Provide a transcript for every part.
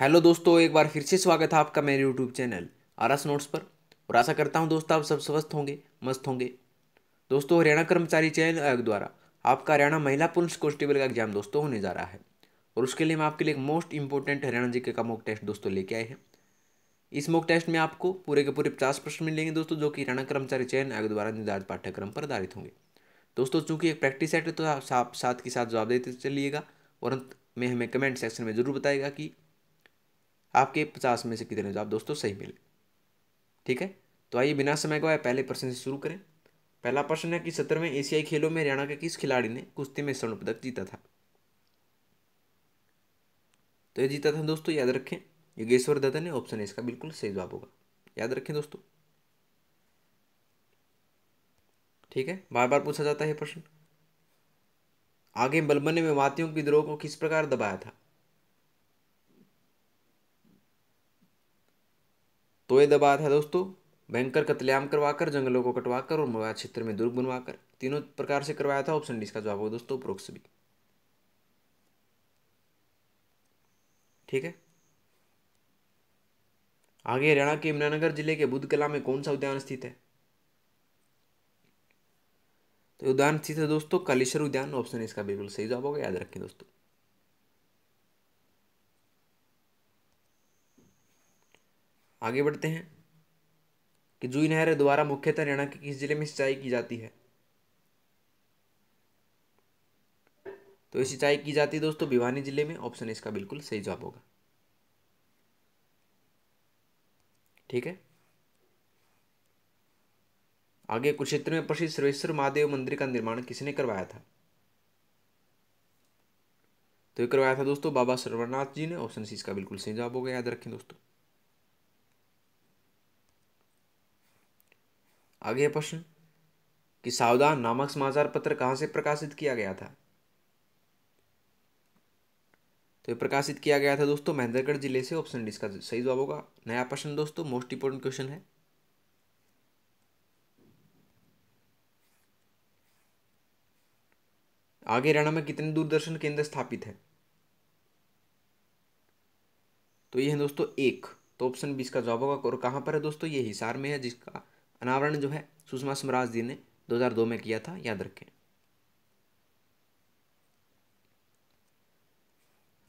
hello दोस्तों एक बार फिर से स्वागत है आपका मेरे यूट्यूब चैनल आरस नोट्स पर और आशा करता हूं दोस्तों आप सब स्वस्थ होंगे मस्त होंगे दोस्तों हरियाणा कर्मचारी चयन आयोग द्वारा आपका हरियाणा महिला पुलिस कॉन्स्टेबल का एग्जाम दोस्तों होने जा रहा है और उसके लिए हम आपके लिए एक मोस्ट इंपॉर्टेंट हरियाणा जी का मॉक टेस्ट दोस्तों लेके आए हैं इस मॉक टेस्ट में आपको पूरे के पूरे पचास प्रश्न मिलेंगे दोस्तों जो कि हरियाणा कर्मचारी चयन आयोग द्वारा निर्धारित पाठ्यक्रम पर आधारित होंगे दोस्तों चूंकि एक प्रैक्टिस सेट है तो आप साथ के साथ जवाब देते चलिएगा और में हमें कमेंट सेक्शन में ज़रूर बताएगा कि आपके पचास में से कितने जवाब दोस्तों सही मिले ठीक है तो आइए बिना समय गवाए पहले प्रश्न से शुरू करें पहला प्रश्न है कि सत्रहवें एशियाई खेलों में हरियाणा के किस खिलाड़ी ने कुश्ती में स्वर्ण पदक जीता था तो ये जीता था दोस्तों याद रखें योगेश्वर दत्त ने ऑप्शन इसका बिल्कुल सही जवाब होगा याद रखें दोस्तों ठीक है बार बार पूछा जाता है प्रश्न आगे बलबने में वातियों की द्रोह को किस प्रकार दबाया था तो ये दबा था दोस्तों भयंकर कतलेआम करवाकर जंगलों को कटवाकर और मवाद क्षेत्र में दुर्ग बनवाकर तीनों प्रकार से करवाया था ऑप्शन डी इसका जवाब होगा दोस्तों उपरोक्त सभी ठीक है आगे हरियाणा के यमुनानगर जिले के बुद्ध कला में कौन सा उद्यान स्थित है तो उद्यान स्थित है दोस्तों कालेश्वर उद्यान ऑप्शन इसका बिल्कुल सही जवाब होगा याद रखें दोस्तों आगे बढ़ते हैं कि जुई नहर द्वारा मुख्यतः हरियाणा के किस जिले में सिंचाई की जाती है तो ये सिंचाई की जाती है दोस्तों भिवानी जिले में ऑप्शन इसका बिल्कुल सही जवाब होगा ठीक है आगे कुरुक्षेत्र में प्रसिद्ध सर्वेश्वर महादेव मंदिर का निर्माण किसने करवाया था तो ये करवाया था दोस्तों बाबा सर्वनाथ जी ने ऑप्शन सी इसका बिल्कुल सही जवाब हो गया याद रखें दोस्तों आगे प्रश्न कि सावधान नामक समाचार पत्र कहां से प्रकाशित किया गया था तो ये प्रकाशित किया गया था दोस्तों महेंद्रगढ़ जिले से ऑप्शन डी इसका सही जवाब होगा नया प्रश्न दोस्तों मोस्ट इंपोर्टेंट क्वेश्चन है आगे हरियाणा में कितने दूरदर्शन केंद्र स्थापित है तो ये है दोस्तों एक तो ऑप्शन बीस का जवाब होगा और कहां पर है दोस्तों ये हिसार में है जिसका अनावरण जो है सुषमा स्वराज जी ने 2002 में किया था याद रखें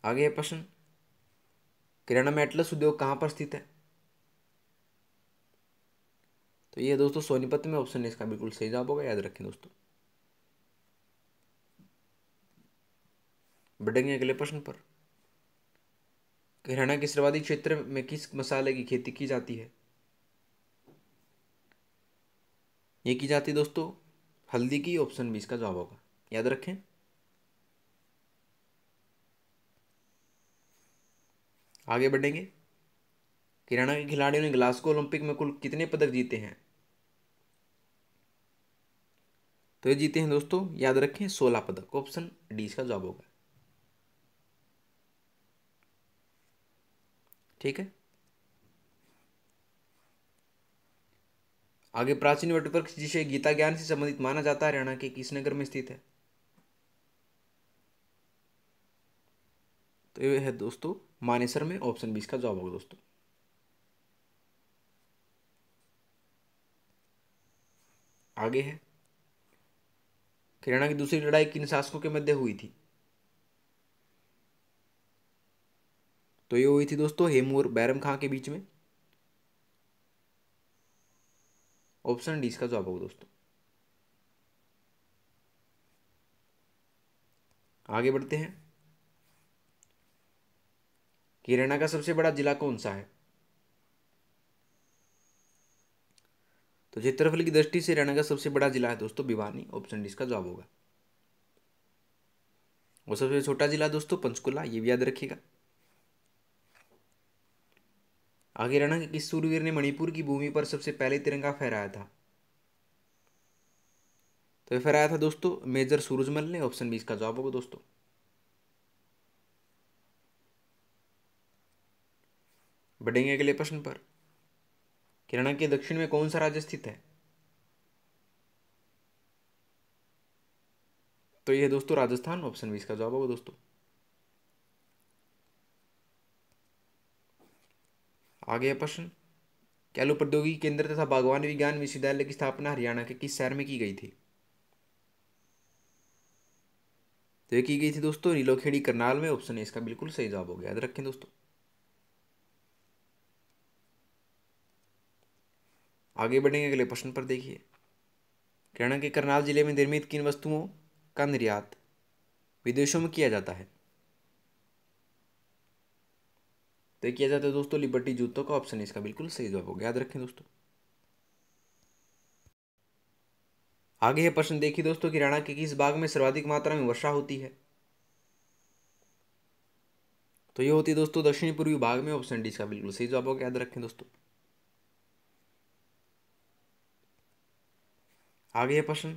आगे है प्रश्न किराना मेटल्स उद्योग कहाँ पर स्थित है तो ये दोस्तों सोनीपत में ऑप्शन है इसका बिल्कुल सही जवाब होगा याद रखें दोस्तों बढ़ेंगे अगले प्रश्न पर हरियाणा के सर्वाधिक क्षेत्र में किस मसाले की खेती की जाती है ये की जाती है दोस्तों हल्दी की ऑप्शन बी इसका जवाब होगा याद रखें आगे बढ़ेंगे किराना के खिलाड़ियों ने ग्लास्को ओलंपिक में कुल कितने पदक जीते हैं तो ये जीते हैं दोस्तों याद रखें सोलह पदक ऑप्शन डी इसका जवाब होगा ठीक है आगे प्राचीन वटवृक्ष जिसे गीता ज्ञान से संबंधित माना जाता है हरियाणा के किस नगर में स्थित है तो ये है दोस्तों मानेसर में ऑप्शन बीस का जवाब होगा दोस्तों आगे है हरियाणा की दूसरी लड़ाई किन शासकों के मध्य हुई थी तो ये हुई थी दोस्तों हेमू और बैरम खां के बीच में ऑप्शन डी इसका जवाब होगा दोस्तों आगे बढ़ते हैं केरला का सबसे बड़ा जिला कौन सा है तो क्षेत्रफल की दृष्टि से हरियाणा का सबसे बड़ा जिला है दोस्तों भिवानी ऑप्शन डी इसका जवाब होगा और सबसे छोटा जिला दोस्तों पंचकुला ये भी याद रखिएगा आगे रहना कि सूर्यवीर ने मणिपुर की भूमि पर सबसे पहले तिरंगा फहराया था तो ये फहराया था दोस्तों मेजर सूरजमल ने ऑप्शन बी इसका जवाब होगा दोस्तों बढ़ेंगे अगले प्रश्न पर किरणा के दक्षिण में कौन सा राज्य स्थित है तो ये दोस्तों राजस्थान ऑप्शन बी इसका जवाब होगा दोस्तों आगे प्रश्न कैलो प्रौद्योगिकी केंद्र तथा बागवान विज्ञान विश्वविद्यालय की स्थापना हरियाणा के किस शहर में की गई थी तो ये की गई थी दोस्तों नीलोखेड़ी करनाल में ऑप्शन है इसका बिल्कुल सही जवाब हो गया याद रखें दोस्तों आगे बढ़ेंगे अगले प्रश्न पर देखिए हरियाणा के करनाल जिले में निर्मित किन वस्तुओं का निर्यात विदेशों में किया जाता है तो ये किया जाता है दोस्तों लिबर्टी जूतों का ऑप्शन इसका बिल्कुल सही जवाब गया याद रखें दोस्तों आगे ये प्रश्न देखिए दोस्तों कि राणा के किस बाग में सर्वाधिक मात्रा में वर्षा होती है तो ये होती है दोस्तों दक्षिण पूर्वी भाग में ऑप्शन डी इसका बिल्कुल सही जवाब गया याद रखें दोस्तों आगे ये प्रश्न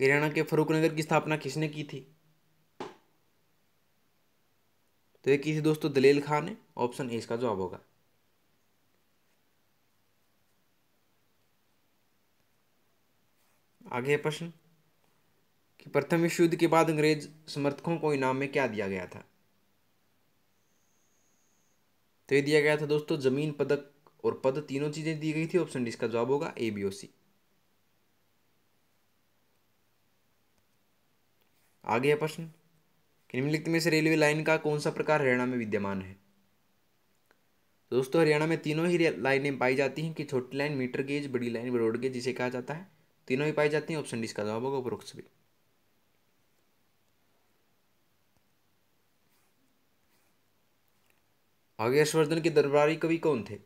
हरियाणा के फरूखनगर की स्थापना किसने की थी तो ये किसी दोस्तों दलील खान है ऑप्शन ए इसका जवाब होगा आगे प्रश्न कि प्रथम विश्व युद्ध के बाद अंग्रेज समर्थकों को इनाम में क्या दिया गया था तो ये दिया गया था दोस्तों जमीन पदक और पद तीनों चीजें दी गई थी ऑप्शन डी इसका जवाब होगा ए बी ओ सी आगे प्रश्न निम्नलिखित में से रेलवे लाइन का कौन सा प्रकार हरियाणा में विद्यमान है दोस्तों हरियाणा में तीनों ही लाइनें पाई जाती हैं कि छोटी लाइन मीटर गेज बड़ी लाइन रोड गेज जिसे कहा जाता है तीनों ही पाई जाती हैं ऑप्शन डी इसका जवाब होगा उपरोक्ष भी आगे हर्षवर्धन के दरबारी कवि कौन थे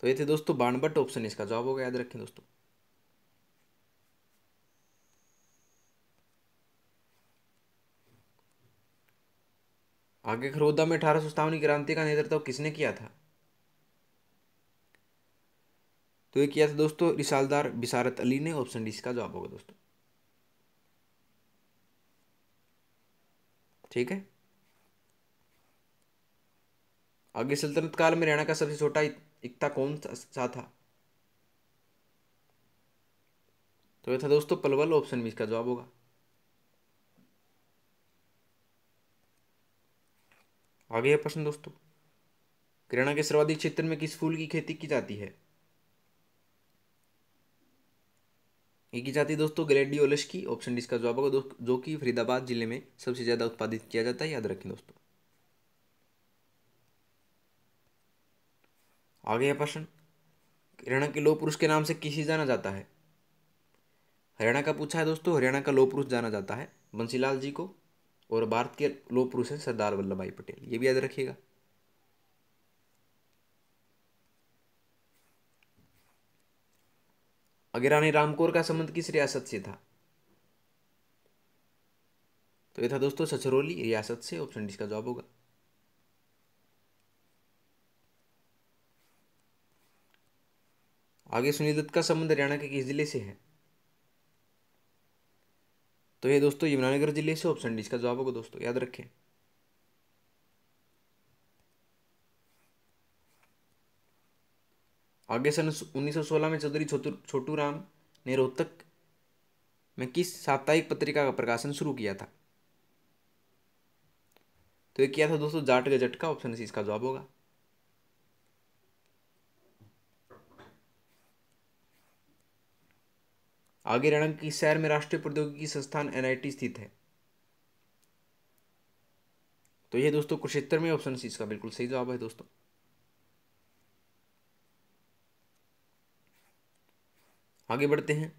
तो ये थे दोस्तों बाणभट्ट ऑप्शन इसका जवाब होगा याद रखें दोस्तों आगे खरोदा में अठारह की क्रांति का नेतृत्व किसने किया था तो ये किया था दोस्तों रिसालदार बिसारत अली ने ऑप्शन डी इसका जवाब होगा दोस्तों ठीक है आगे सल्तनत काल में रहना का सबसे छोटा इकता कौन सा था तो ये था दोस्तों पलवल ऑप्शन बीस का जवाब होगा आगे है प्रश्न दोस्तों हरियाणा के सर्वाधिक क्षेत्र में किस फूल की खेती की जाती है ये की जाती है दोस्तों ओलश की ऑप्शन डी का जवाब होगा जो कि फरीदाबाद जिले में सबसे ज़्यादा उत्पादित किया जाता है याद रखें दोस्तों आगे है प्रश्न हरियाणा के लोह पुरुष के नाम से किसी जाना जाता है हरियाणा का पूछा है दोस्तों हरियाणा का लोह पुरुष जाना जाता है बंसीलाल जी को और भारत के लोह पुरुष हैं सरदार वल्लभ भाई पटेल ये भी याद रखिएगा अगेरानी रानी रामकोर का संबंध किस रियासत से था तो ये था दोस्तों सचरोली रियासत से ऑप्शन डी का जवाब होगा आगे सुनील दत्त का संबंध हरियाणा के किस जिले से है तो ये दोस्तों यमुनानगर जिले से ऑप्शन डी इसका जवाब होगा दोस्तों याद रखें आगे सन सोलह में चौधरी छोटू राम ने रोहतक में किस साप्ताहिक पत्रिका का प्रकाशन शुरू किया था तो ये किया था दोस्तों जाट गजट का ऑप्शन सी इसका जवाब होगा आगे रणंग की शहर में राष्ट्रीय प्रौद्योगिकी संस्थान एनआईटी स्थित है तो ये दोस्तों कुरुक्षेत्र में ऑप्शन सी इसका बिल्कुल सही जवाब है दोस्तों आगे बढ़ते हैं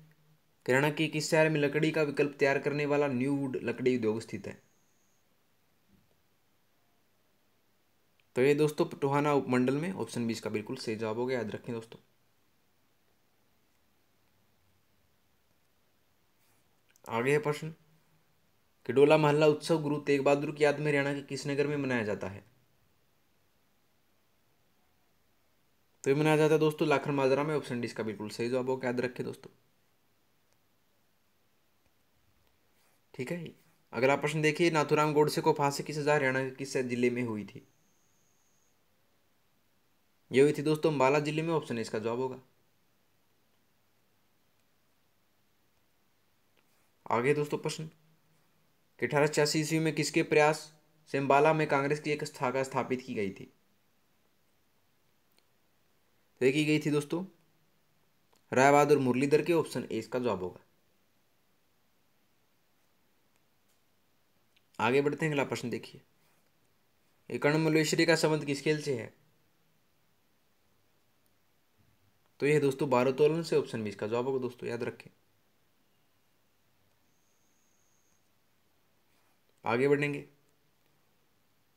किराना के किस शहर में लकड़ी का विकल्प तैयार करने वाला न्यू वुड लकड़ी उद्योग स्थित है तो ये दोस्तों पटोहाना उपमंडल में ऑप्शन बी इसका बिल्कुल सही जवाब हो गया याद रखें दोस्तों आगे है प्रश्न किडोला महल्ला उत्सव गुरु तेग बहादुर की याद में हरियाणा के किस नगर में मनाया जाता है तो ये मनाया जाता है दोस्तों लाखन माजरा में ऑप्शन डी इसका बिल्कुल सही जवाब हो याद रखे दोस्तों ठीक है अगला प्रश्न देखिए नाथुराम गोडसे को फांसी की सजा हरियाणा के किस जिले में हुई थी ये हुई थी दोस्तों अम्बाला जिले में ऑप्शन इसका जवाब होगा आगे दोस्तों प्रश्न कि अठारह छियासी ईस्वी में किसके प्रयास से अम्बाला में कांग्रेस की एक शाखा स्थापित की गई थी तय तो की गई थी दोस्तों राय बहादुर मुरलीधर के ऑप्शन ए इसका जवाब होगा आगे बढ़ते हैं अगला प्रश्न देखिए कर्ण मल्लेश्वरी का संबंध किस खेल से है तो यह दोस्तों बारोतोलन से ऑप्शन बी इसका जवाब होगा दोस्तों याद रखें आगे बढ़ेंगे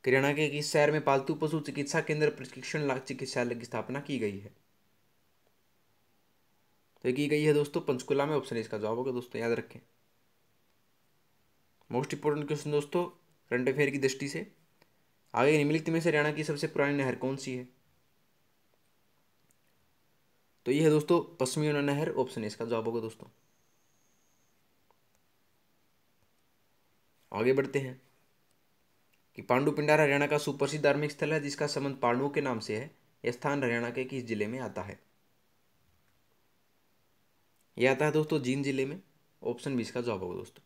हरियाणा के इस शहर में पालतू पशु चिकित्सा केंद्र प्रशिक्षण चिकित्सालय की स्थापना की गई है तो की गई है दोस्तों पंचकुला में ऑप्शन इसका जवाब होगा दोस्तों याद रखें मोस्ट इंपोर्टेंट क्वेश्चन दोस्तों करंट अफेयर की दृष्टि से आगे निम्नलिखित में से हरियाणा की सबसे पुरानी नहर कौन सी है तो ये है दोस्तों पश्चिमी नहर ऑप्शन इसका जवाब होगा दोस्तों आगे बढ़ते हैं कि पांडु पिंडार हरियाणा का सुप्रसिद्ध धार्मिक स्थल है जिसका संबंध पांडुओं के नाम से है यह स्थान हरियाणा के किस जिले में आता है यह आता है दोस्तों जींद जिले में ऑप्शन बीस का जवाब होगा दोस्तों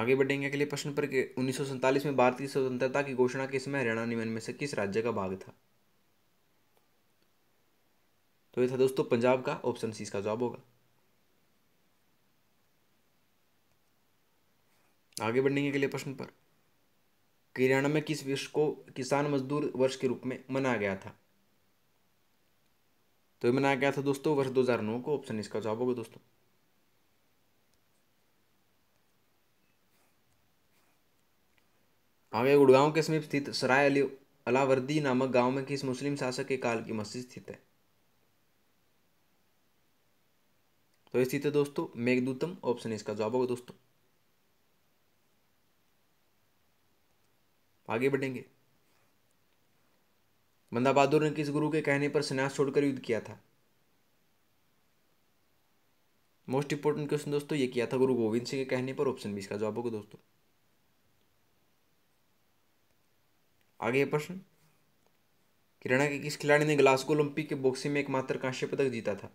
आगे बढ़ेंगे अगले प्रश्न पर कि उन्नीस में भारत की स्वतंत्रता की घोषणा के समय हरियाणा निम्न में से किस राज्य का भाग था तो ये था दोस्तों पंजाब का ऑप्शन सी इसका जवाब होगा आगे बढ़ने के लिए प्रश्न पर किरियाणा में किस वर्ष को किसान मजदूर वर्ष के रूप में मनाया गया था तो मनाया गया था दोस्तों वर्ष 2009 को ऑप्शन इसका जवाब होगा दोस्तों आगे गुड़गांव के समीप स्थित सराय अली अलावर्दी नामक गांव में किस मुस्लिम शासक के काल की मस्जिद स्थित है तो स्थित है दोस्तों मेघदूतम ऑप्शन इसका जवाब होगा दोस्तों आगे बढ़ेंगे मंदा बहादुर ने किस गुरु के कहने पर सन्यास छोड़कर युद्ध किया था मोस्ट इंपोर्टेंट क्वेश्चन दोस्तों ये किया था गुरु गोविंद सिंह के कहने पर ऑप्शन बीस का जवाब होगा दोस्तों आगे प्रश्न किरणा के किस खिलाड़ी ने ग्लास्को ओलंपिक के बॉक्सिंग में एकमात्र कांस्य पदक जीता था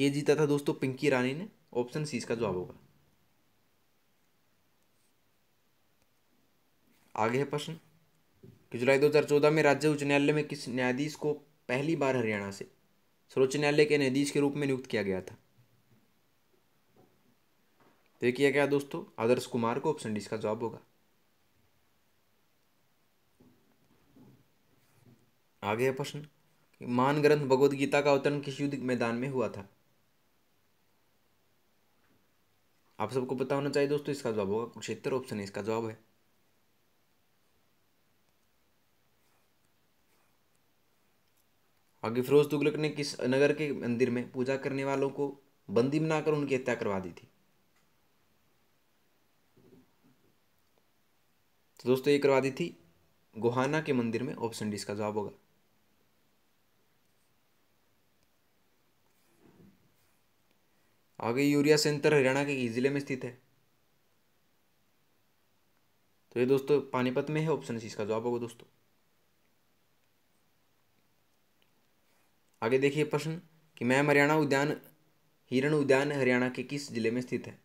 ये जीता था दोस्तों पिंकी रानी ने ऑप्शन सी इसका जवाब होगा आगे है प्रश्न कि जुलाई 2014 में राज्य उच्च न्यायालय में किस न्यायाधीश को पहली बार हरियाणा से सर्वोच्च न्यायालय के न्यायाधीश के रूप में नियुक्त किया गया था तो ये किया गया दोस्तों आदर्श कुमार को ऑप्शन डी इसका जवाब होगा आगे है प्रश्न मान ग्रंथ भगवद गीता का अवतरण किस युद्ध मैदान में हुआ था आप सबको पता होना चाहिए दोस्तों इसका जवाब होगा कुरुक्षेत्र ऑप्शन इसका जवाब है आगे फिरोज तुगलक ने किस नगर के मंदिर में पूजा करने वालों को बंदी बनाकर उनकी हत्या करवा दी थी तो दोस्तों ये करवा दी थी गोहाना के मंदिर में ऑप्शन डी इसका जवाब होगा आगे यूरिया सेंटर हरियाणा के जिले में स्थित है तो ये दोस्तों पानीपत में है ऑप्शन सी इसका जवाब होगा दोस्तों आगे देखिए प्रश्न कि मैम हरियाणा उद्यान हिरण उद्यान हरियाणा के किस जिले में स्थित है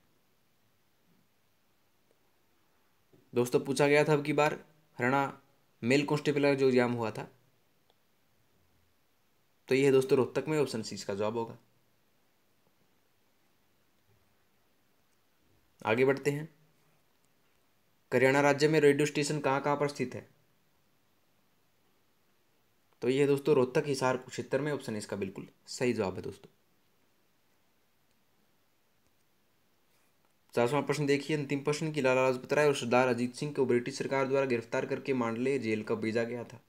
दोस्तों पूछा गया था अब की बार हरियाणा मेल कॉन्स्टेबल का जो एग्जाम हुआ था तो यह दोस्तों रोहतक में ऑप्शन सी इसका जवाब होगा आगे बढ़ते हैं हरियाणा राज्य में रेडियो स्टेशन कहाँ कहाँ पर स्थित है तो ये दोस्तों रोहतक हिसार क्षेत्र में ऑप्शन इसका बिल्कुल सही जवाब है दोस्तों चारवा प्रश्न देखिए अंतिम प्रश्न की लाला लाजपत राय और सरदार अजीत सिंह को ब्रिटिश सरकार द्वारा गिरफ्तार करके मांडले जेल कब भेजा गया था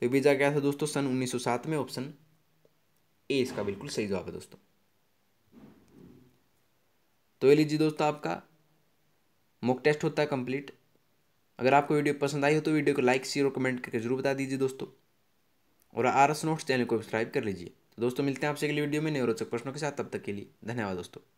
तो भेजा गया था दोस्तों सन 1907 में ऑप्शन ए इसका बिल्कुल सही जवाब है दोस्तों तो ये लीजिए दोस्तों आपका मुक टेस्ट होता है कंप्लीट अगर आपको वीडियो पसंद आई हो तो वीडियो को लाइक शेयर और कमेंट करके जरूर बता दीजिए दोस्तों और आर एस नोट्स चैनल को सब्सक्राइब कर लीजिए तो दोस्तों मिलते हैं आपसे अगली वीडियो में नए रोचक प्रश्नों के साथ तब तक के लिए धन्यवाद दोस्तों